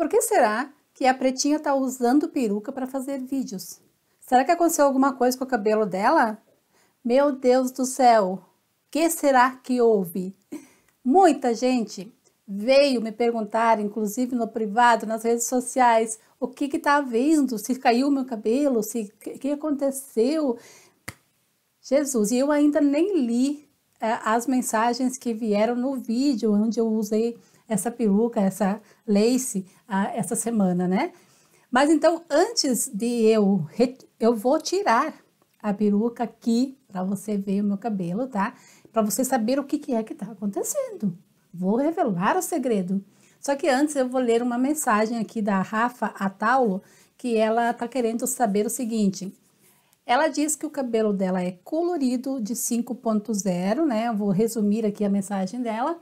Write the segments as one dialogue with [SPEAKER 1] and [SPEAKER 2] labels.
[SPEAKER 1] Por que será que a pretinha está usando peruca para fazer vídeos? Será que aconteceu alguma coisa com o cabelo dela? Meu Deus do céu, o que será que houve? Muita gente veio me perguntar, inclusive no privado, nas redes sociais, o que está havendo, se caiu o meu cabelo, se o que aconteceu. Jesus, e eu ainda nem li é, as mensagens que vieram no vídeo onde eu usei essa peruca, essa lace a, essa semana, né? Mas então, antes de eu. Eu vou tirar a peruca aqui para você ver o meu cabelo, tá? Para você saber o que, que é que está acontecendo. Vou revelar o segredo. Só que antes eu vou ler uma mensagem aqui da Rafa Ataulo, que ela está querendo saber o seguinte. Ela diz que o cabelo dela é colorido de 5.0, né? Eu vou resumir aqui a mensagem dela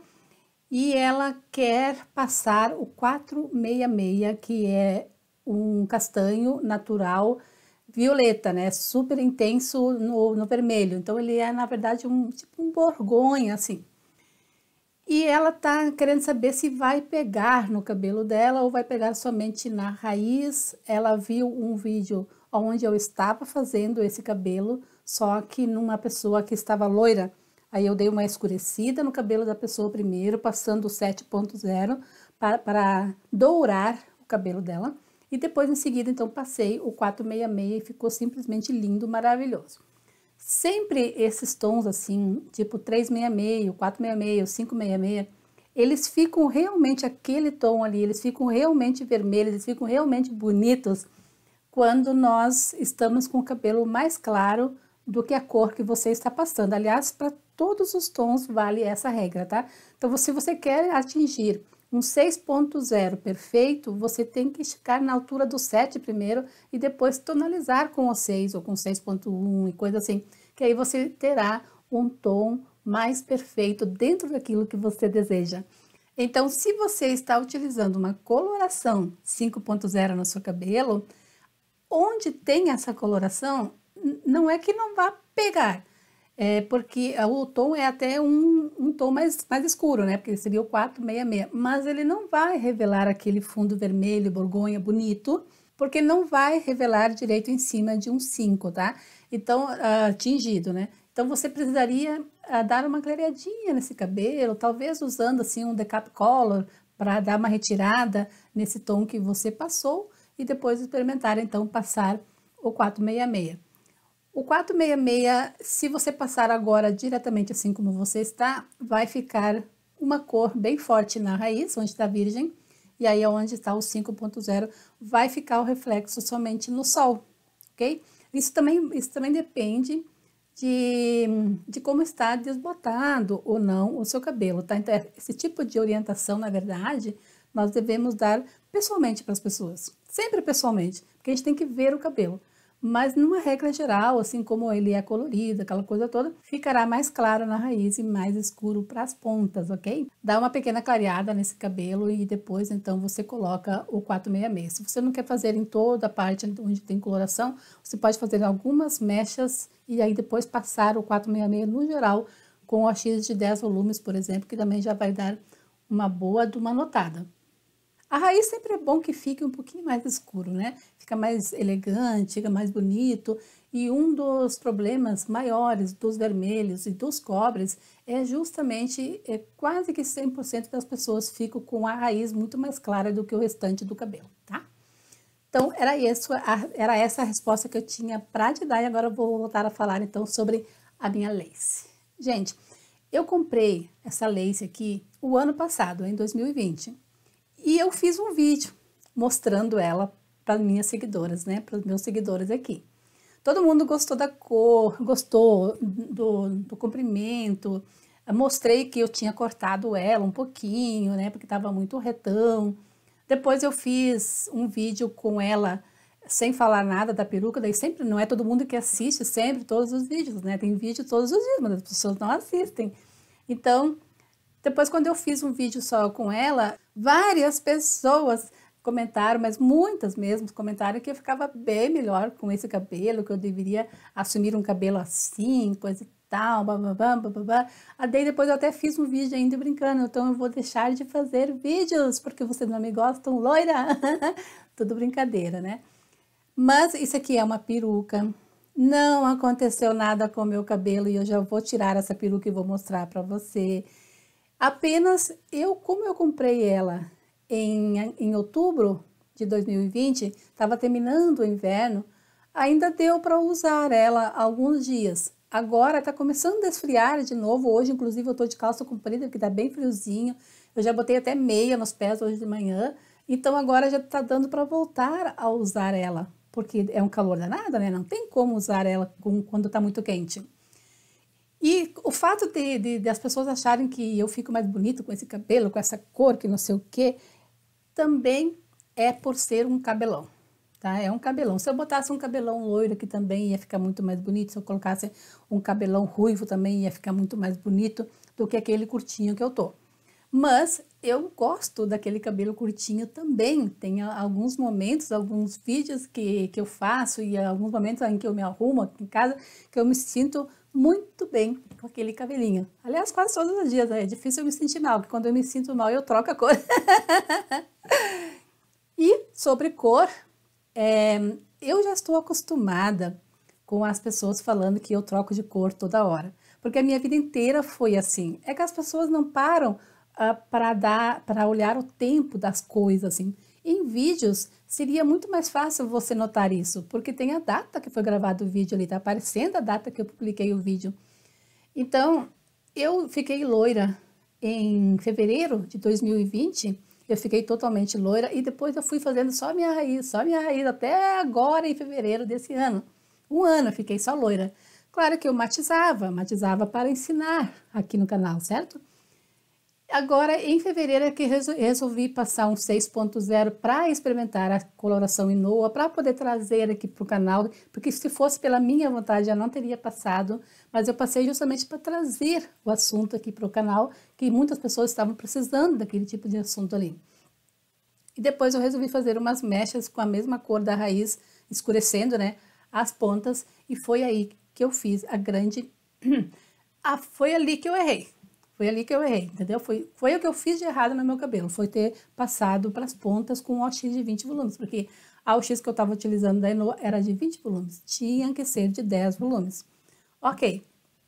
[SPEAKER 1] e ela quer passar o 466, que é um castanho natural violeta, né? Super intenso no, no vermelho. Então ele é, na verdade, um tipo um borgonha, assim. E ela tá querendo saber se vai pegar no cabelo dela ou vai pegar somente na raiz. Ela viu um vídeo onde eu estava fazendo esse cabelo, só que numa pessoa que estava loira Aí eu dei uma escurecida no cabelo da pessoa primeiro, passando o 7.0 para, para dourar o cabelo dela. E depois, em seguida, então, passei o 466 e ficou simplesmente lindo, maravilhoso. Sempre esses tons assim, tipo 366, 466, 566, eles ficam realmente aquele tom ali, eles ficam realmente vermelhos, eles ficam realmente bonitos quando nós estamos com o cabelo mais claro do que a cor que você está passando. Aliás, para todos os tons vale essa regra, tá? Então, se você quer atingir um 6.0 perfeito, você tem que esticar na altura do 7 primeiro e depois tonalizar com o 6 ou com 6.1 e coisa assim, que aí você terá um tom mais perfeito dentro daquilo que você deseja. Então, se você está utilizando uma coloração 5.0 no seu cabelo, onde tem essa coloração, não é que não vá pegar, é, porque o tom é até um, um tom mais, mais escuro, né? Porque seria o 466, mas ele não vai revelar aquele fundo vermelho, borgonha, bonito, porque não vai revelar direito em cima de um 5, tá? Então, uh, tingido, né? Então, você precisaria uh, dar uma clareadinha nesse cabelo, talvez usando, assim, um decap color para dar uma retirada nesse tom que você passou e depois experimentar, então, passar o 466. O 466, se você passar agora diretamente assim como você está, vai ficar uma cor bem forte na raiz, onde está virgem, e aí é onde está o 5.0, vai ficar o reflexo somente no sol, ok? Isso também, isso também depende de, de como está desbotado ou não o seu cabelo, tá? Então, esse tipo de orientação, na verdade, nós devemos dar pessoalmente para as pessoas, sempre pessoalmente, porque a gente tem que ver o cabelo mas numa regra geral, assim como ele é colorido, aquela coisa toda, ficará mais claro na raiz e mais escuro para as pontas, ok? Dá uma pequena clareada nesse cabelo e depois então você coloca o 466. Se você não quer fazer em toda a parte onde tem coloração, você pode fazer algumas mechas e aí depois passar o 466 no geral com o X de 10 volumes, por exemplo, que também já vai dar uma boa de uma notada. A raiz sempre é bom que fique um pouquinho mais escuro, né? Fica mais elegante, fica mais bonito. E um dos problemas maiores dos vermelhos e dos cobres é justamente é, quase que 100% das pessoas ficam com a raiz muito mais clara do que o restante do cabelo, tá? Então, era, isso, era essa a resposta que eu tinha para te dar e agora eu vou voltar a falar então sobre a minha lace. Gente, eu comprei essa lace aqui o ano passado, em 2020. E eu fiz um vídeo mostrando ela para minhas seguidoras, né, para os meus seguidores aqui. Todo mundo gostou da cor, gostou do, do comprimento. Eu mostrei que eu tinha cortado ela um pouquinho, né, porque estava muito retão. Depois eu fiz um vídeo com ela sem falar nada da peruca, daí sempre não é todo mundo que assiste sempre todos os vídeos, né? Tem vídeo todos os dias, mas as pessoas não assistem. Então, depois, quando eu fiz um vídeo só com ela, várias pessoas comentaram, mas muitas mesmo comentaram que eu ficava bem melhor com esse cabelo, que eu deveria assumir um cabelo assim, coisa e tal, babá, bababá. Ah, daí depois eu até fiz um vídeo ainda brincando, então eu vou deixar de fazer vídeos, porque vocês não me gostam, loira! Tudo brincadeira, né? Mas isso aqui é uma peruca. Não aconteceu nada com o meu cabelo e eu já vou tirar essa peruca e vou mostrar para você. Apenas eu, como eu comprei ela em, em outubro de 2020, estava terminando o inverno, ainda deu para usar ela alguns dias. Agora está começando a esfriar de novo. Hoje, inclusive, eu estou de calça comprida, porque está bem friozinho. Eu já botei até meia nos pés hoje de manhã. Então, agora já está dando para voltar a usar ela, porque é um calor danado, né? Não tem como usar ela quando está muito quente. E o fato de, de, de as pessoas acharem que eu fico mais bonito com esse cabelo, com essa cor, que não sei o quê, também é por ser um cabelão, tá? É um cabelão. Se eu botasse um cabelão loiro aqui também ia ficar muito mais bonito. Se eu colocasse um cabelão ruivo também ia ficar muito mais bonito do que aquele curtinho que eu tô. Mas eu gosto daquele cabelo curtinho também. Tem alguns momentos, alguns vídeos que, que eu faço e alguns momentos em que eu me arrumo aqui em casa que eu me sinto muito bem com aquele cabelinho. Aliás, quase todos os dias. Né? É difícil eu me sentir mal, porque quando eu me sinto mal eu troco a cor. e sobre cor, é, eu já estou acostumada com as pessoas falando que eu troco de cor toda hora. Porque a minha vida inteira foi assim. É que as pessoas não param uh, ah, para dar, para olhar o tempo das coisas, assim. Em vídeos seria muito mais fácil você notar isso, porque tem a data que foi gravado o vídeo ali, tá aparecendo a data que eu publiquei o vídeo. Então, eu fiquei loira em fevereiro de 2020, eu fiquei totalmente loira e depois eu fui fazendo só minha raiz, só minha raiz, até agora em fevereiro desse ano. Um ano eu fiquei só loira. Claro que eu matizava, matizava para ensinar aqui no canal, certo? Agora, em fevereiro, é que resolvi passar um 6.0 para experimentar a coloração Inoa, para poder trazer aqui para o canal, porque se fosse pela minha vontade, eu não teria passado, mas eu passei justamente para trazer o assunto aqui para o canal, que muitas pessoas estavam precisando daquele tipo de assunto ali. E depois eu resolvi fazer umas mechas com a mesma cor da raiz, escurecendo, né, as pontas, e foi aí que eu fiz a grande... ah, foi ali que eu errei foi ali que eu errei, entendeu? Foi, foi o que eu fiz de errado no meu cabelo, foi ter passado para as pontas com um OX de 20 volumes, porque a OX que eu estava utilizando da Eno era de 20 volumes, tinha que ser de 10 volumes. Ok,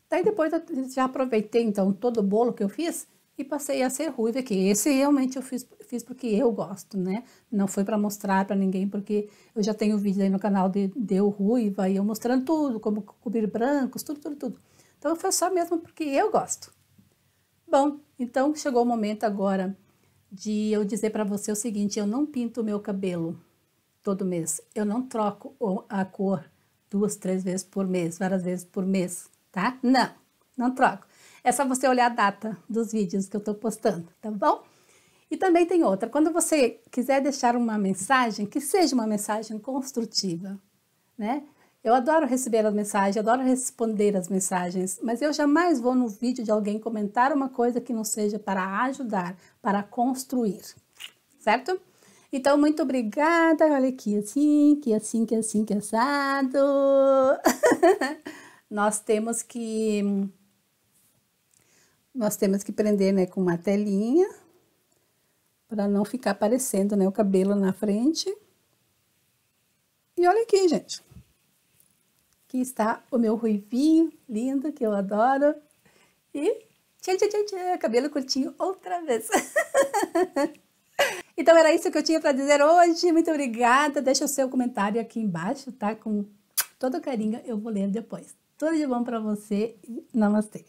[SPEAKER 1] daí depois eu já aproveitei então todo o bolo que eu fiz e passei a ser ruiva aqui. Esse realmente eu fiz, fiz porque eu gosto, né? Não foi para mostrar para ninguém, porque eu já tenho vídeo aí no canal de, Deu eu ruiva e eu mostrando tudo, como cobrir brancos, tudo, tudo, tudo. Então foi só mesmo porque eu gosto. Bom, então chegou o momento agora de eu dizer para você o seguinte: eu não pinto o meu cabelo todo mês, eu não troco a cor duas, três vezes por mês, várias vezes por mês, tá? Não, não troco. É só você olhar a data dos vídeos que eu estou postando, tá bom? E também tem outra, quando você quiser deixar uma mensagem, que seja uma mensagem construtiva, né? Eu adoro receber as mensagens, adoro responder as mensagens, mas eu jamais vou no vídeo de alguém comentar uma coisa que não seja para ajudar, para construir, certo? Então, muito obrigada. Olha aqui, assim, que assim, que assim, que assado. nós temos que. Nós temos que prender, né, com uma telinha, para não ficar aparecendo, né, o cabelo na frente. E olha aqui, gente. Aqui está o meu ruivinho lindo, que eu adoro. E tchê, tchê, tchê, tchê cabelo curtinho outra vez. então era isso que eu tinha para dizer hoje. Muito obrigada. Deixa o seu comentário aqui embaixo, tá? Com todo carinho eu vou ler depois. Tudo de bom para você. Namastê.